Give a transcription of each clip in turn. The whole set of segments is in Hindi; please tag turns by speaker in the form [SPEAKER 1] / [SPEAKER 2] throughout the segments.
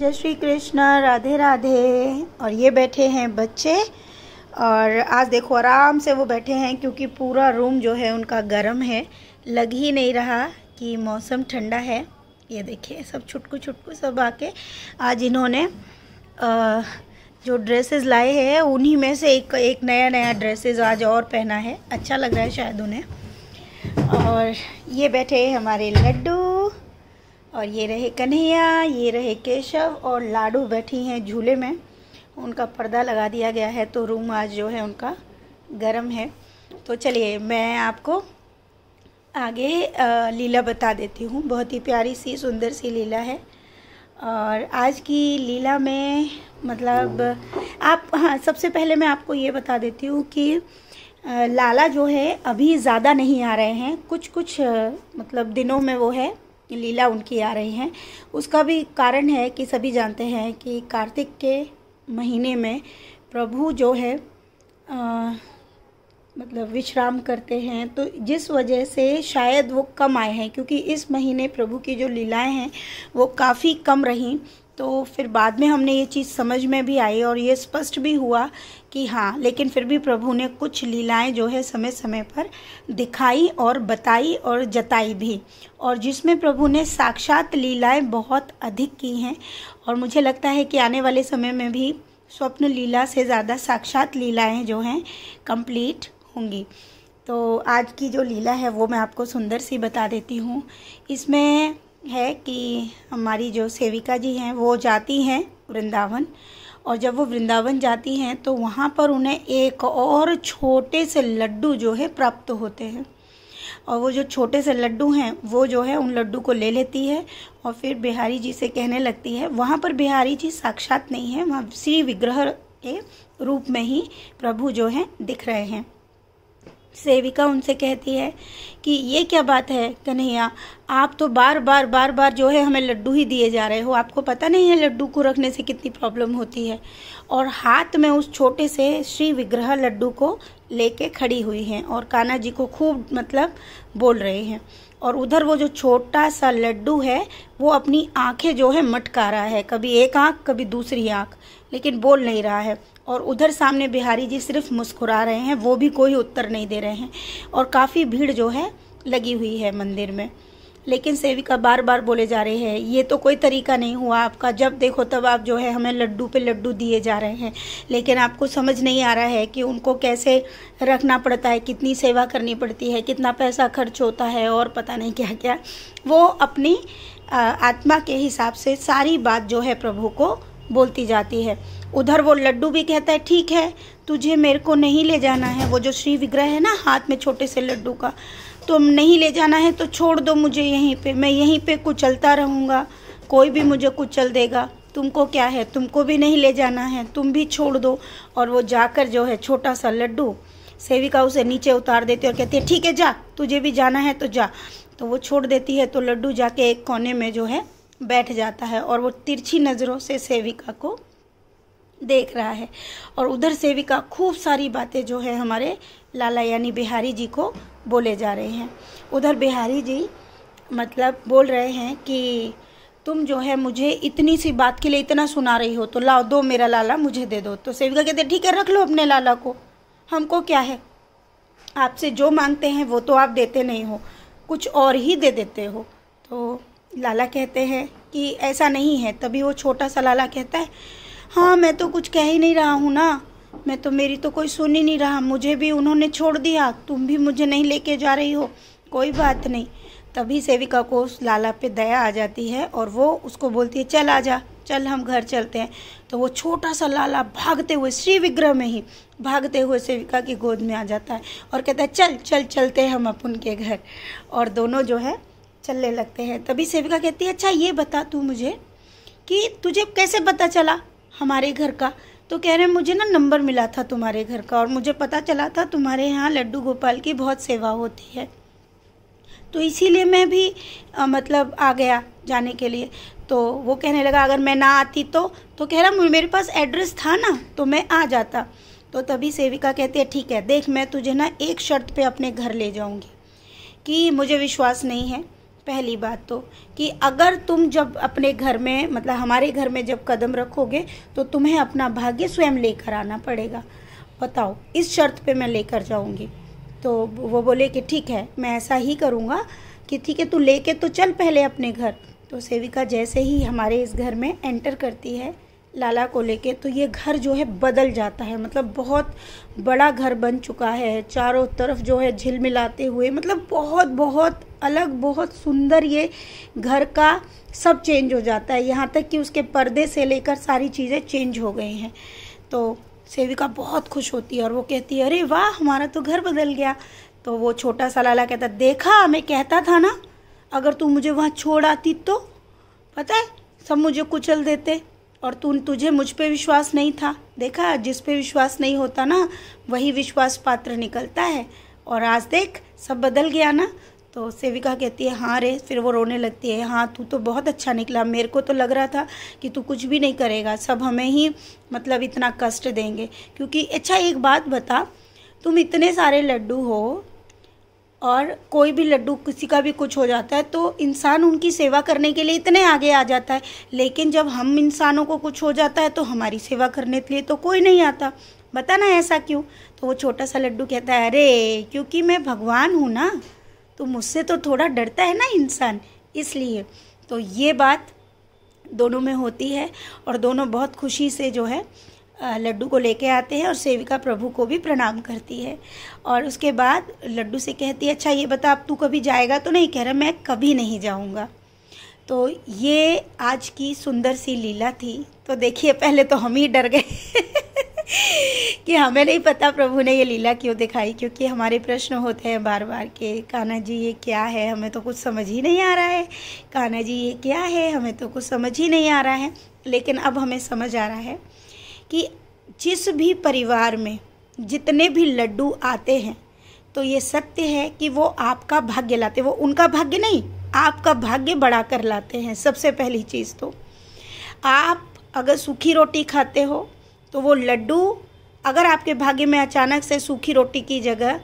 [SPEAKER 1] जय श्री कृष्णा राधे राधे और ये बैठे हैं बच्चे और आज देखो आराम से वो बैठे हैं क्योंकि पूरा रूम जो है उनका गर्म है लग ही नहीं रहा कि मौसम ठंडा है ये देखिए सब छुटकू छुटकू सब आके आज इन्होंने आ, जो ड्रेसेस लाए हैं उन्हीं में से एक एक नया नया ड्रेसेस आज और पहना है अच्छा लग रहा है शायद उन्हें और ये बैठे हमारे लड्डू और ये रहे कन्हैया ये रहे केशव और लाडू बैठी हैं झूले में उनका पर्दा लगा दिया गया है तो रूम आज जो है उनका गर्म है तो चलिए मैं आपको आगे लीला बता देती हूँ बहुत ही प्यारी सी सुंदर सी लीला है और आज की लीला में मतलब आप हाँ सबसे पहले मैं आपको ये बता देती हूँ कि लाला जो है अभी ज़्यादा नहीं आ रहे हैं कुछ कुछ मतलब दिनों में वो है लीला उनकी आ रही हैं उसका भी कारण है कि सभी जानते हैं कि कार्तिक के महीने में प्रभु जो है आ, मतलब विश्राम करते हैं तो जिस वजह से शायद वो कम आए हैं क्योंकि इस महीने प्रभु की जो लीलाएं हैं वो काफ़ी कम रहीं तो फिर बाद में हमने ये चीज़ समझ में भी आई और ये स्पष्ट भी हुआ कि हाँ लेकिन फिर भी प्रभु ने कुछ लीलाएं जो है समय समय पर दिखाई और बताई और जताई भी और जिसमें प्रभु ने साक्षात लीलाएं बहुत अधिक की हैं और मुझे लगता है कि आने वाले समय में भी स्वप्न लीला से ज़्यादा साक्षात लीलाएँ जो हैं कंप्लीट होंगी तो आज की जो लीला है वो मैं आपको सुंदर सी बता देती हूँ इसमें है कि हमारी जो सेविका जी हैं वो जाती हैं वृंदावन और जब वो वृंदावन जाती हैं तो वहाँ पर उन्हें एक और छोटे से लड्डू जो है प्राप्त होते हैं और वो जो छोटे से लड्डू हैं वो जो है उन लड्डू को ले लेती है और फिर बिहारी जी से कहने लगती है वहाँ पर बिहारी जी साक्षात नहीं है वहाँ श्री विग्रह के रूप में ही प्रभु जो है दिख रहे हैं सेविका उनसे कहती है कि ये क्या बात है कन्हैया आप तो बार बार बार बार जो है हमें लड्डू ही दिए जा रहे हो आपको पता नहीं है लड्डू को रखने से कितनी प्रॉब्लम होती है और हाथ में उस छोटे से श्री विग्रह लड्डू को लेके खड़ी हुई हैं और कान्हा जी को खूब मतलब बोल रहे हैं और उधर वो जो छोटा सा लड्डू है वो अपनी आंखें जो है मटका रहा है कभी एक आंख कभी दूसरी आंख लेकिन बोल नहीं रहा है और उधर सामने बिहारी जी सिर्फ मुस्कुरा रहे हैं वो भी कोई उत्तर नहीं दे रहे हैं और काफ़ी भीड़ जो है लगी हुई है मंदिर में लेकिन सेविका बार बार बोले जा रहे हैं ये तो कोई तरीका नहीं हुआ आपका जब देखो तब आप जो है हमें लड्डू पे लड्डू दिए जा रहे हैं लेकिन आपको समझ नहीं आ रहा है कि उनको कैसे रखना पड़ता है कितनी सेवा करनी पड़ती है कितना पैसा खर्च होता है और पता नहीं क्या क्या वो अपनी आत्मा के हिसाब से सारी बात जो है प्रभु को बोलती जाती है उधर वो लड्डू भी कहता है ठीक है तुझे मेरे को नहीं ले जाना है वो जो श्री विग्रह है ना हाथ में छोटे से लड्डू का तुम नहीं ले जाना है तो छोड़ दो मुझे यहीं पे मैं यहीं पे कुचलता रहूँगा कोई भी मुझे कुचल देगा तुमको क्या है तुमको भी नहीं ले जाना है तुम भी छोड़ दो और वो जाकर जो है छोटा सा लड्डू सेविका उसे नीचे उतार देती है और कहती है ठीक है जा तुझे भी जाना है तो जा तो वो छोड़ देती है तो लड्डू जाके एक कोने में जो है बैठ जाता है और वो तिरछी नज़रों से सेविका को देख रहा है और उधर सेविका खूब सारी बातें जो है हमारे लाला यानी बिहारी जी को बोले जा रहे हैं उधर बिहारी जी मतलब बोल रहे हैं कि तुम जो है मुझे इतनी सी बात के लिए इतना सुना रही हो तो लाओ दो मेरा लाला मुझे दे दो तो सेविका कहते ठीक है रख लो अपने लाला को हमको क्या है आपसे जो मांगते हैं वो तो आप देते नहीं हो कुछ और ही दे देते हो तो लाला कहते हैं कि ऐसा नहीं है तभी वो छोटा सा लाला कहता है हाँ मैं तो कुछ कह ही नहीं रहा हूँ ना मैं तो मेरी तो कोई सुन ही नहीं रहा मुझे भी उन्होंने छोड़ दिया तुम भी मुझे नहीं लेके जा रही हो कोई बात नहीं तभी सेविका को उस लाला पे दया आ जाती है और वो उसको बोलती है चल आ जा चल हम घर चलते हैं तो वो छोटा सा लाला भागते हुए श्री विग्रह में ही भागते हुए सेविका की गोद में आ जाता है और कहता है चल चल चलते हैं हम अपन के घर और दोनों जो है चलने लगते हैं तभी सेविका कहती है अच्छा ये बता तू मुझे कि तुझे कैसे पता चला हमारे घर का तो कह रहे हैं मुझे ना नंबर मिला था तुम्हारे घर का और मुझे पता चला था तुम्हारे यहाँ लड्डू गोपाल की बहुत सेवा होती है तो इसीलिए मैं भी आ, मतलब आ गया जाने के लिए तो वो कहने लगा अगर मैं ना आती तो तो कह रहा मेरे पास एड्रेस था ना तो मैं आ जाता तो तभी सेविका कहती है ठीक है देख मैं तुझे ना एक शर्त पे अपने घर ले जाऊंगी कि मुझे विश्वास नहीं है पहली बात तो कि अगर तुम जब अपने घर में मतलब हमारे घर में जब कदम रखोगे तो तुम्हें अपना भाग्य स्वयं लेकर आना पड़ेगा बताओ इस शर्त पे मैं लेकर जाऊंगी तो वो बोले कि ठीक है मैं ऐसा ही करूँगा कि ठीक है तू लेके तो चल पहले अपने घर तो सेविका जैसे ही हमारे इस घर में एंटर करती है लाला को लेके तो ये घर जो है बदल जाता है मतलब बहुत बड़ा घर बन चुका है चारों तरफ जो है झिलमिलाते हुए मतलब बहुत बहुत अलग बहुत सुंदर ये घर का सब चेंज हो जाता है यहाँ तक कि उसके पर्दे से लेकर सारी चीज़ें चेंज हो गई हैं तो सेविका बहुत खुश होती है और वो कहती है अरे वाह हमारा तो घर बदल गया तो वो छोटा सा लाला कहता देखा मैं कहता था ना अगर तू मुझे वहाँ छोड़ आती तो पता है सब मुझे कुचल देते और तू तुझे मुझ पर विश्वास नहीं था देखा जिस पे विश्वास नहीं होता ना वही विश्वास पात्र निकलता है और आज देख सब बदल गया ना तो सेविका कहती है हाँ रे फिर वो रोने लगती है हाँ तू तो बहुत अच्छा निकला मेरे को तो लग रहा था कि तू कुछ भी नहीं करेगा सब हमें ही मतलब इतना कष्ट देंगे क्योंकि अच्छा एक बात बता तुम इतने सारे लड्डू हो और कोई भी लड्डू किसी का भी कुछ हो जाता है तो इंसान उनकी सेवा करने के लिए इतने आगे आ जाता है लेकिन जब हम इंसानों को कुछ हो जाता है तो हमारी सेवा करने के लिए तो कोई नहीं आता बता ना ऐसा क्यों तो वो छोटा सा लड्डू कहता है अरे क्योंकि मैं भगवान हूँ ना तो मुझसे तो थोड़ा डरता है ना इंसान इसलिए तो ये बात दोनों में होती है और दोनों बहुत खुशी से जो है लड्डू को लेके आते हैं और सेविका प्रभु को भी प्रणाम करती है और उसके बाद लड्डू से कहती है अच्छा ये बता अब तू कभी जाएगा तो नहीं कह रहा मैं कभी नहीं जाऊँगा तो ये आज की सुंदर सी लीला थी तो देखिए पहले तो हम ही डर गए कि हमें नहीं पता प्रभु ने ये लीला क्यों दिखाई क्योंकि हमारे प्रश्न होते हैं बार बार के कान्हा जी ये क्या है हमें तो कुछ समझ ही नहीं आ रहा है कान्हा जी ये क्या है हमें तो कुछ समझ ही नहीं आ रहा है लेकिन अब हमें समझ आ रहा है कि जिस भी परिवार में जितने भी लड्डू आते हैं तो ये सत्य है कि वो आपका भाग्य लाते वो उनका भाग्य नहीं आपका भाग्य बढ़ा कर लाते हैं सबसे पहली चीज़ तो आप अगर सूखी रोटी खाते हो तो वो लड्डू अगर आपके भाग्य में अचानक से सूखी रोटी की जगह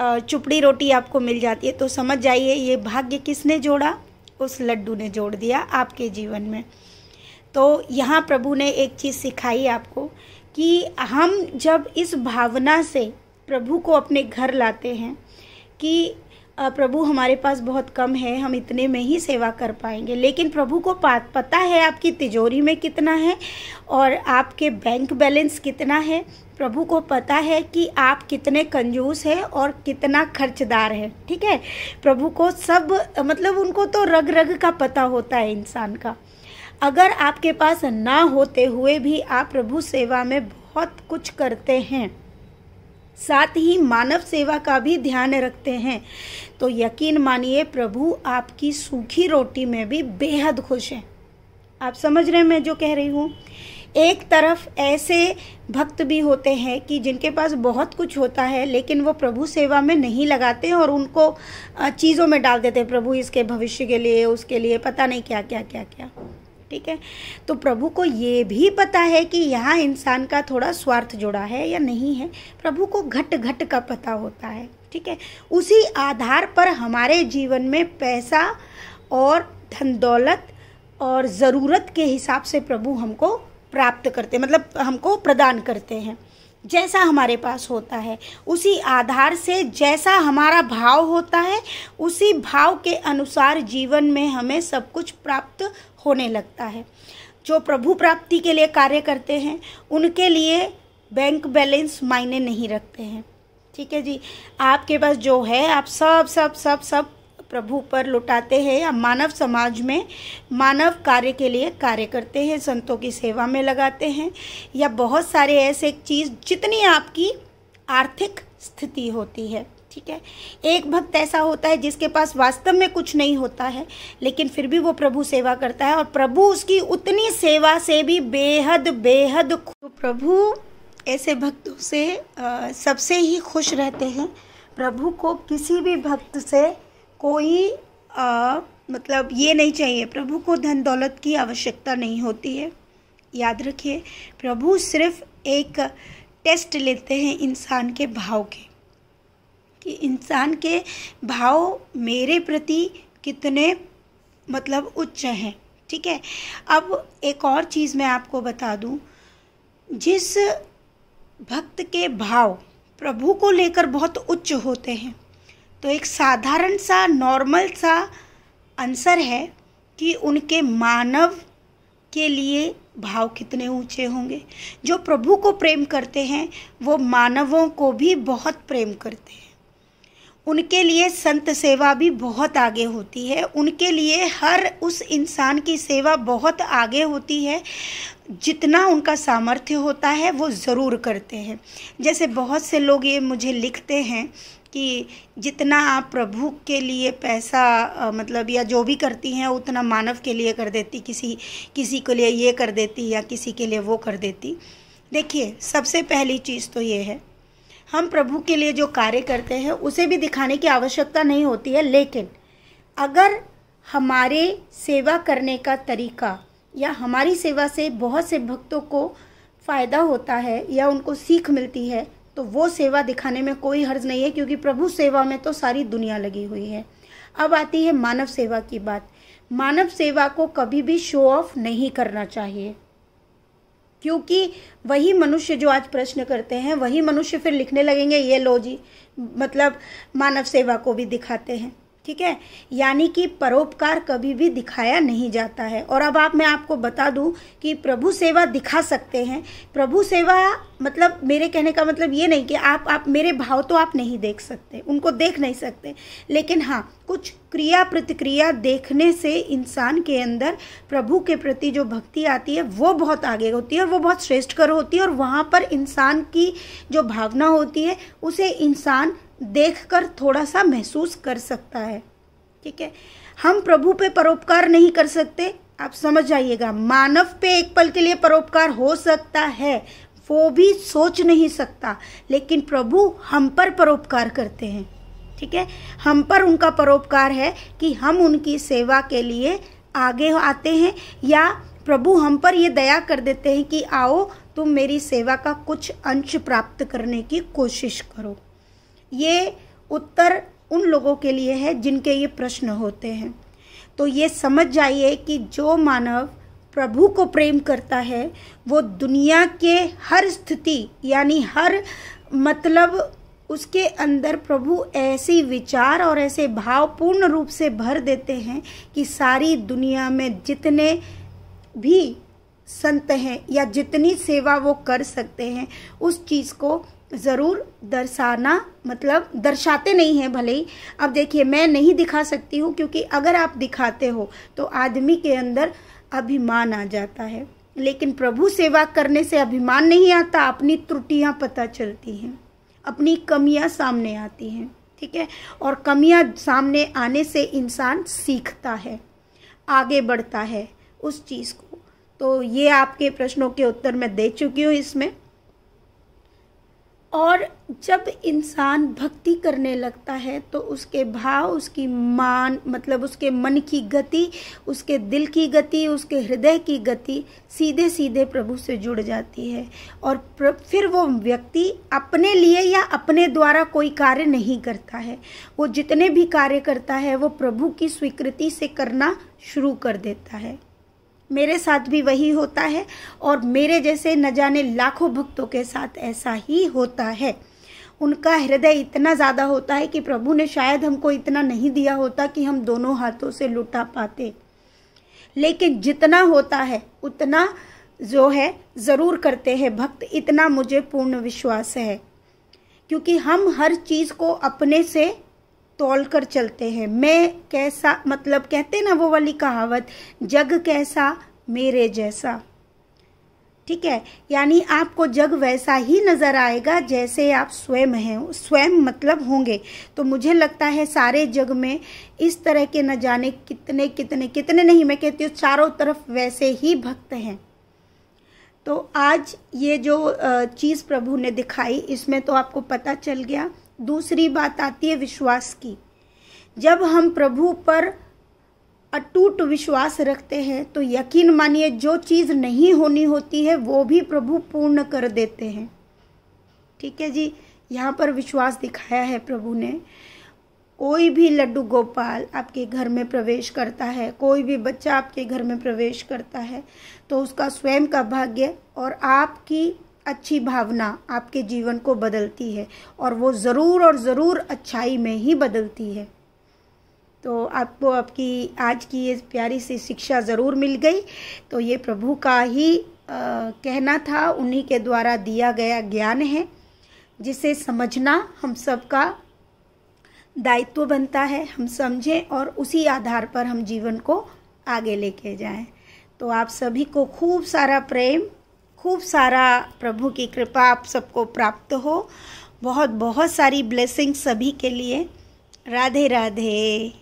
[SPEAKER 1] चुपड़ी रोटी आपको मिल जाती है तो समझ जाइए ये भाग्य किसने जोड़ा उस लड्डू ने जोड़ दिया आपके जीवन में तो यहाँ प्रभु ने एक चीज़ सिखाई आपको कि हम जब इस भावना से प्रभु को अपने घर लाते हैं कि प्रभु हमारे पास बहुत कम है हम इतने में ही सेवा कर पाएंगे लेकिन प्रभु को पता है आपकी तिजोरी में कितना है और आपके बैंक बैलेंस कितना है प्रभु को पता है कि आप कितने कंजूस हैं और कितना खर्चदार हैं ठीक है प्रभु को सब मतलब उनको तो रग रग का पता होता है इंसान का अगर आपके पास ना होते हुए भी आप प्रभु सेवा में बहुत कुछ करते हैं साथ ही मानव सेवा का भी ध्यान रखते हैं तो यकीन मानिए प्रभु आपकी सूखी रोटी में भी बेहद खुश हैं आप समझ रहे हैं मैं जो कह रही हूँ एक तरफ ऐसे भक्त भी होते हैं कि जिनके पास बहुत कुछ होता है लेकिन वो प्रभु सेवा में नहीं लगाते और उनको चीज़ों में डाल देते हैं प्रभु इसके भविष्य के लिए उसके लिए पता नहीं क्या क्या क्या क्या ठीक है तो प्रभु को ये भी पता है कि यहाँ इंसान का थोड़ा स्वार्थ जुड़ा है या नहीं है प्रभु को घट घट का पता होता है ठीक है उसी आधार पर हमारे जीवन में पैसा और धन दौलत और ज़रूरत के हिसाब से प्रभु हमको प्राप्त करते मतलब हमको प्रदान करते हैं जैसा हमारे पास होता है उसी आधार से जैसा हमारा भाव होता है उसी भाव के अनुसार जीवन में हमें सब कुछ प्राप्त होने लगता है जो प्रभु प्राप्ति के लिए कार्य करते हैं उनके लिए बैंक बैलेंस मायने नहीं रखते हैं ठीक है जी आपके पास जो है आप सब सब सब सब प्रभु पर लुटाते हैं या मानव समाज में मानव कार्य के लिए कार्य करते हैं संतों की सेवा में लगाते हैं या बहुत सारे ऐसे चीज़ जितनी आपकी आर्थिक स्थिति होती है ठीक है एक भक्त ऐसा होता है जिसके पास वास्तव में कुछ नहीं होता है लेकिन फिर भी वो प्रभु सेवा करता है और प्रभु उसकी उतनी सेवा से भी बेहद बेहद तो प्रभु ऐसे भक्तों से सबसे ही खुश रहते हैं प्रभु को किसी भी भक्त से कोई आ, मतलब ये नहीं चाहिए प्रभु को धन दौलत की आवश्यकता नहीं होती है याद रखिए प्रभु सिर्फ एक टेस्ट लेते हैं इंसान के भाव के कि इंसान के भाव मेरे प्रति कितने मतलब उच्च हैं ठीक है अब एक और चीज़ मैं आपको बता दूं जिस भक्त के भाव प्रभु को लेकर बहुत उच्च होते हैं तो एक साधारण सा नॉर्मल सा आंसर है कि उनके मानव के लिए भाव कितने ऊंचे होंगे जो प्रभु को प्रेम करते हैं वो मानवों को भी बहुत प्रेम करते हैं उनके लिए संत सेवा भी बहुत आगे होती है उनके लिए हर उस इंसान की सेवा बहुत आगे होती है जितना उनका सामर्थ्य होता है वो ज़रूर करते हैं जैसे बहुत से लोग ये मुझे लिखते हैं कि जितना आप प्रभु के लिए पैसा मतलब या जो भी करती हैं उतना मानव के लिए कर देती किसी किसी के लिए ये कर देती या किसी के लिए वो कर देती देखिए सबसे पहली चीज़ तो ये है हम प्रभु के लिए जो कार्य करते हैं उसे भी दिखाने की आवश्यकता नहीं होती है लेकिन अगर हमारे सेवा करने का तरीका या हमारी सेवा से बहुत से भक्तों को फ़ायदा होता है या उनको सीख मिलती है तो वो सेवा दिखाने में कोई हर्ज नहीं है क्योंकि प्रभु सेवा में तो सारी दुनिया लगी हुई है अब आती है मानव सेवा की बात मानव सेवा को कभी भी शो ऑफ नहीं करना चाहिए क्योंकि वही मनुष्य जो आज प्रश्न करते हैं वही मनुष्य फिर लिखने लगेंगे ये लो जी मतलब मानव सेवा को भी दिखाते हैं ठीक है यानी कि परोपकार कभी भी दिखाया नहीं जाता है और अब आप मैं आपको बता दूं कि प्रभु सेवा दिखा सकते हैं प्रभु सेवा मतलब मेरे कहने का मतलब ये नहीं कि आप आप मेरे भाव तो आप नहीं देख सकते उनको देख नहीं सकते लेकिन हाँ कुछ क्रिया प्रतिक्रिया देखने से इंसान के अंदर प्रभु के प्रति जो भक्ति आती है वो बहुत आगे होती है और वो बहुत श्रेष्ठकर होती है और वहाँ पर इंसान की जो भावना होती है उसे इंसान देखकर थोड़ा सा महसूस कर सकता है ठीक है हम प्रभु पे परोपकार नहीं कर सकते आप समझ जाइएगा मानव पे एक पल के लिए परोपकार हो सकता है वो भी सोच नहीं सकता लेकिन प्रभु हम पर परोपकार करते हैं ठीक है हम पर उनका परोपकार है कि हम उनकी सेवा के लिए आगे आते हैं या प्रभु हम पर ये दया कर देते हैं कि आओ तुम मेरी सेवा का कुछ अंश प्राप्त करने की कोशिश करो ये उत्तर उन लोगों के लिए है जिनके ये प्रश्न होते हैं तो ये समझ जाइए कि जो मानव प्रभु को प्रेम करता है वो दुनिया के हर स्थिति यानी हर मतलब उसके अंदर प्रभु ऐसी विचार और ऐसे भाव पूर्ण रूप से भर देते हैं कि सारी दुनिया में जितने भी संत हैं या जितनी सेवा वो कर सकते हैं उस चीज़ को ज़रूर दर्शाना मतलब दर्शाते नहीं हैं भले ही अब देखिए मैं नहीं दिखा सकती हूँ क्योंकि अगर आप दिखाते हो तो आदमी के अंदर अभिमान आ जाता है लेकिन प्रभु सेवा करने से अभिमान नहीं आता अपनी त्रुटियाँ पता चलती हैं अपनी कमियाँ सामने आती हैं ठीक है और कमियाँ सामने आने से इंसान सीखता है आगे बढ़ता है उस चीज़ को तो ये आपके प्रश्नों के उत्तर मैं दे चुकी हूँ इसमें और जब इंसान भक्ति करने लगता है तो उसके भाव उसकी मान मतलब उसके मन की गति उसके दिल की गति उसके हृदय की गति सीधे सीधे प्रभु से जुड़ जाती है और फिर वो व्यक्ति अपने लिए या अपने द्वारा कोई कार्य नहीं करता है वो जितने भी कार्य करता है वो प्रभु की स्वीकृति से करना शुरू कर देता है मेरे साथ भी वही होता है और मेरे जैसे न जाने लाखों भक्तों के साथ ऐसा ही होता है उनका हृदय इतना ज़्यादा होता है कि प्रभु ने शायद हमको इतना नहीं दिया होता कि हम दोनों हाथों से लुटा पाते लेकिन जितना होता है उतना जो है ज़रूर करते हैं भक्त इतना मुझे पूर्ण विश्वास है क्योंकि हम हर चीज़ को अपने से तोल कर चलते हैं मैं कैसा मतलब कहते ना वो वाली कहावत जग कैसा मेरे जैसा ठीक है यानी आपको जग वैसा ही नज़र आएगा जैसे आप स्वयं हैं स्वयं मतलब होंगे तो मुझे लगता है सारे जग में इस तरह के न जाने कितने कितने कितने नहीं मैं कहती हूँ चारों तरफ वैसे ही भक्त हैं तो आज ये जो चीज़ प्रभु ने दिखाई इसमें तो आपको पता चल गया दूसरी बात आती है विश्वास की जब हम प्रभु पर अटूट विश्वास रखते हैं तो यकीन मानिए जो चीज़ नहीं होनी होती है वो भी प्रभु पूर्ण कर देते हैं ठीक है जी यहाँ पर विश्वास दिखाया है प्रभु ने कोई भी लड्डू गोपाल आपके घर में प्रवेश करता है कोई भी बच्चा आपके घर में प्रवेश करता है तो उसका स्वयं का भाग्य और आपकी अच्छी भावना आपके जीवन को बदलती है और वो ज़रूर और ज़रूर अच्छाई में ही बदलती है तो आपको आपकी आज की ये प्यारी सी शिक्षा ज़रूर मिल गई तो ये प्रभु का ही आ, कहना था उन्हीं के द्वारा दिया गया ज्ञान है जिसे समझना हम सब का दायित्व बनता है हम समझें और उसी आधार पर हम जीवन को आगे लेके जाएं तो आप सभी को खूब सारा प्रेम खूब सारा प्रभु की कृपा आप सबको प्राप्त हो बहुत बहुत सारी ब्लेसिंग सभी के लिए राधे राधे